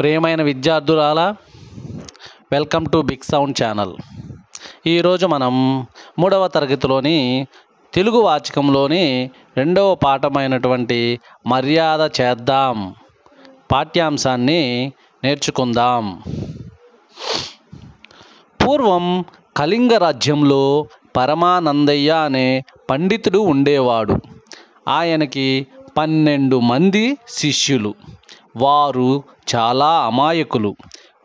ప్రియమైన విద్యార్థులాల welcome to big sound channel ఈరోజు మనం మూడవ తరగతిలోని తెలుగు వాచకంలోని రెండవ పాఠమైనటువంటి మర్యాద చేద్దాం పాఠ్యాంశాన్ని నేర్చుకుందాం పూర్వం కళింగ రాజ్యంలో పరమానందయ్య అనే పండితుడు ఉండేవాడు ఆయనకి పన్నెండు మంది శిష్యులు వారు చాలా అమాయకులు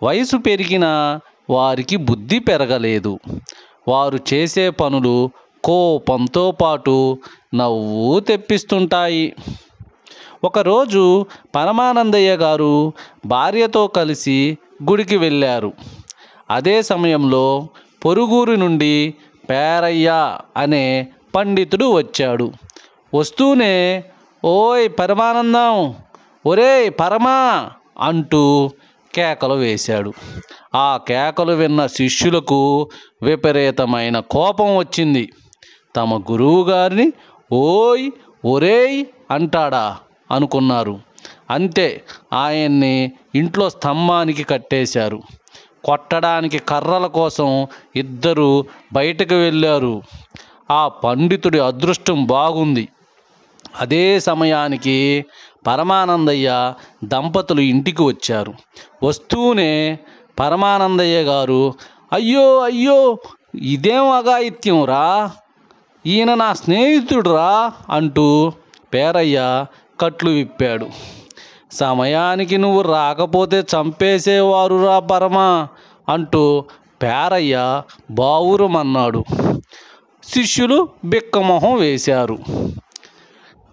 వయసు పెరిగినా వారికి బుద్ధి పెరగలేదు వారు చేసే పనులు కోపంతో పాటు నవ్వు తెప్పిస్తుంటాయి ఒకరోజు పరమానందయ్య గారు భార్యతో కలిసి గుడికి వెళ్ళారు అదే సమయంలో పొరుగురి నుండి పేరయ్య అనే పండితుడు వచ్చాడు వస్తూనే ఓయ్ పరమానందం ఒరే పరమా అంటూ కేకలు వేశాడు ఆ కేకలు విన్న శిష్యులకు విపరీతమైన కోపం వచ్చింది తమ గురువు గారిని ఓయ్ ఒరేయ్ అంటాడా అనుకున్నారు అంతే ఆయన్ని ఇంట్లో స్తంభానికి కట్టేశారు కొట్టడానికి కర్రల కోసం ఇద్దరు బయటకు వెళ్ళారు ఆ పండితుడి అదృష్టం బాగుంది అదే సమయానికి పరమానందయ్య దంపతులు ఇంటికి వచ్చారు వస్తూనే పరమానందయ్య గారు అయ్యో అయ్యో ఇదేం అఘాయిత్యం రా ఈయన నా స్నేహితుడురా అంటూ పేరయ్య కట్లు విప్పాడు సమయానికి నువ్వు రాకపోతే చంపేసేవారురా పరమా అంటూ పేరయ్య బావురమన్నాడు శిష్యులు బిక్కమొహం వేశారు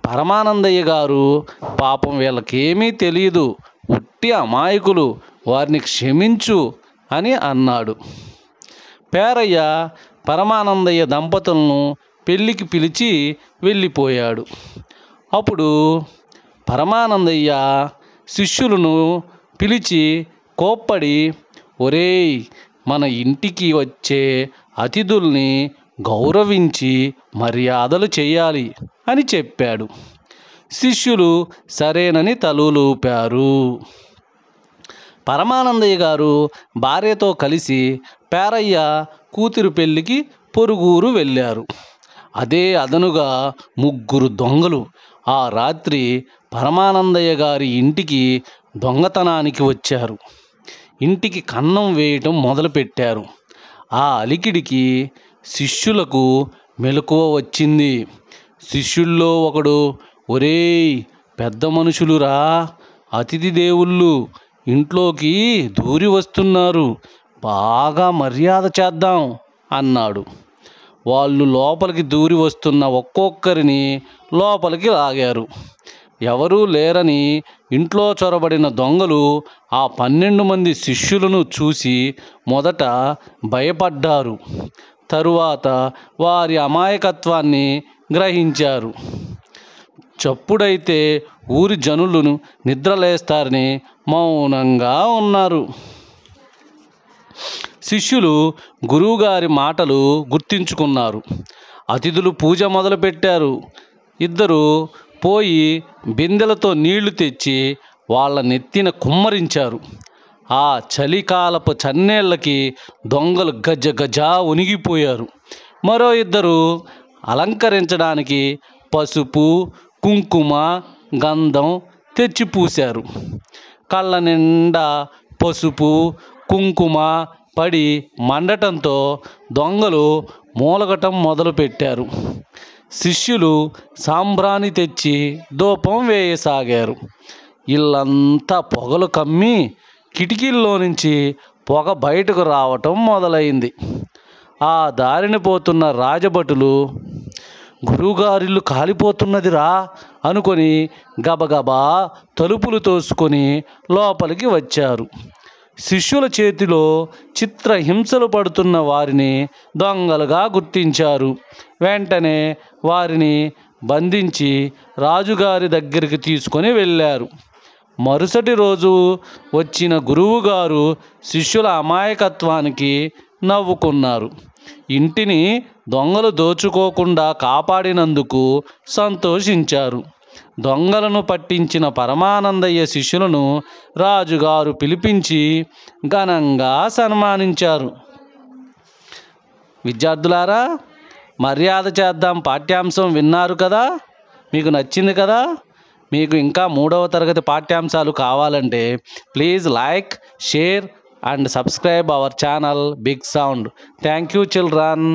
పరమానందయ్య గారు పాపం వీళ్ళకేమీ తెలియదు ఉట్టి అమాయకులు వారిని క్షమించు అని అన్నాడు పేరయ్య పరమానందయ్య దంపతులను పెళ్ళికి పిలిచి వెళ్ళిపోయాడు అప్పుడు పరమానందయ్య శిష్యులను పిలిచి కోప్పడి ఒరేయ్ మన ఇంటికి వచ్చే అతిథుల్ని గౌరవించి మర్యాదలు చేయాలి అని చెప్పాడు శిష్యులు సరేనని తలూలూపారు పరమానందయ్య గారు భార్యతో కలిసి పేరయ్య కూతురు పెళ్లికి పొరుగురు వెళ్ళారు అదే అదనుగా ముగ్గురు దొంగలు ఆ రాత్రి పరమానందయ్య గారి ఇంటికి దొంగతనానికి వచ్చారు ఇంటికి కన్నం వేయటం మొదలుపెట్టారు ఆ అలికిడికి శిష్యులకు మెలకువ వచ్చింది శిష్యుల్లో ఒకడు ఒరేయ్ పెద్ద మనుషులురా అతిథి దేవుళ్ళు ఇంట్లోకి దూరి వస్తున్నారు బాగా మర్యాద చేద్దాం అన్నాడు వాళ్ళు లోపలికి దూరి వస్తున్న ఒక్కొక్కరిని లోపలికి లాగారు ఎవరూ లేరని ఇంట్లో చొరబడిన దొంగలు ఆ పన్నెండు మంది శిష్యులను చూసి మొదట భయపడ్డారు తరువాత వారి అమాయకత్వాన్ని గ్రహించారు చప్పుడైతే ఊరి జనులను నిద్రలేస్తారని మౌనంగా ఉన్నారు శిష్యులు గురువుగారి మాటలు గుర్తించుకున్నారు అతిథులు పూజ మొదలుపెట్టారు ఇద్దరు పోయి బిందెలతో నీళ్లు తెచ్చి వాళ్ళ నెత్తిన కుమ్మరించారు ఆ చలికాలపు చన్నేళ్లకి దొంగలు గజ గజ ఉనిగిపోయారు మరో ఇద్దరు అలంకరించడానికి పసుపు కుంకుమ గంధం తెచ్చి పూసారు కళ్ళ నిండా పసుపు కుంకుమ పడి మండటంతో దొంగలు మూలగటం మొదలుపెట్టారు శిష్యులు సాంబ్రాణి తెచ్చి ధూపం వేయసాగారు ఇల్లంతా పొగలు కమ్మి కిటికీల్లో నుంచి పొగ బయటకు రావటం మొదలైంది ఆ దారిన పోతున్న రాజభటులు గురువుగారిల్లు కాలిపోతున్నదిరా అనుకొని గబగబా తలుపులు తోసుకొని లోపలికి వచ్చారు శిష్యుల చేతిలో చిత్రహింసలు పడుతున్న వారిని దొంగలుగా గుర్తించారు వెంటనే వారిని బంధించి రాజుగారి దగ్గరికి తీసుకొని వెళ్ళారు మరుసటి రోజు వచ్చిన గురువుగారు శిష్యుల అమాయకత్వానికి నవ్వుకున్నారు ఇంటిని దొంగలు దోచుకోకుండా కాపాడినందుకు సంతోషించారు దొంగలను పట్టించిన పరమానందయ్య శిష్యులను రాజుగారు పిలిపించి ఘనంగా సన్మానించారు విద్యార్థులారా మర్యాద చేద్దాం పాఠ్యాంశం విన్నారు కదా మీకు నచ్చింది కదా మీకు ఇంకా మూడవ తరగతి పాఠ్యాంశాలు కావాలంటే please like share and subscribe our channel big sound thank you children